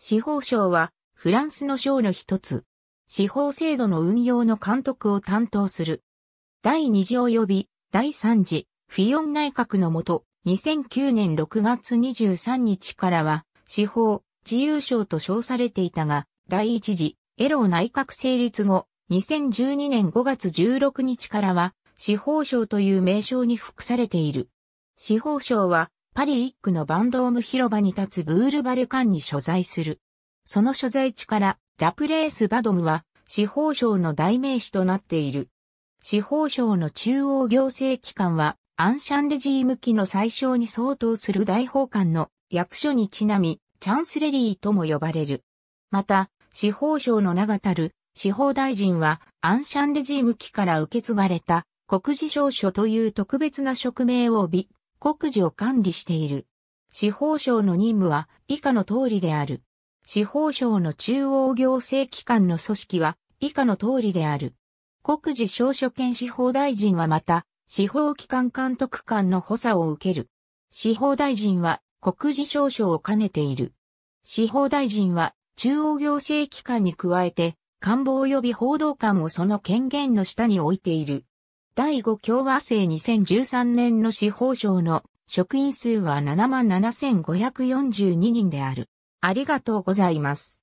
司法省はフランスの省の一つ。司法制度の運用の監督を担当する。第2次及び第3次フィヨン内閣のもと、2009年6月23日からは、司法、自由省と称されていたが、第1次、エロー内閣成立後、2012年5月16日からは、司法省という名称に服されている。司法省は、パリ一区のバンドーム広場に立つブールバルカンに所在する。その所在地からラプレースバドムは司法省の代名詞となっている。司法省の中央行政機関はアンシャンレジーム機の最小に相当する大法官の役所にちなみ、チャンスレディーとも呼ばれる。また、司法省の名がたる司法大臣はアンシャンレジーム機から受け継がれた国事省書という特別な職名を帯び、国事を管理している。司法省の任務は以下の通りである。司法省の中央行政機関の組織は以下の通りである。国事省所見司法大臣はまた、司法機関監督官の補佐を受ける。司法大臣は国事省省を兼ねている。司法大臣は中央行政機関に加えて、官房及び報道官をその権限の下に置いている。第5共和制2013年の司法省の職員数は77,542人である。ありがとうございます。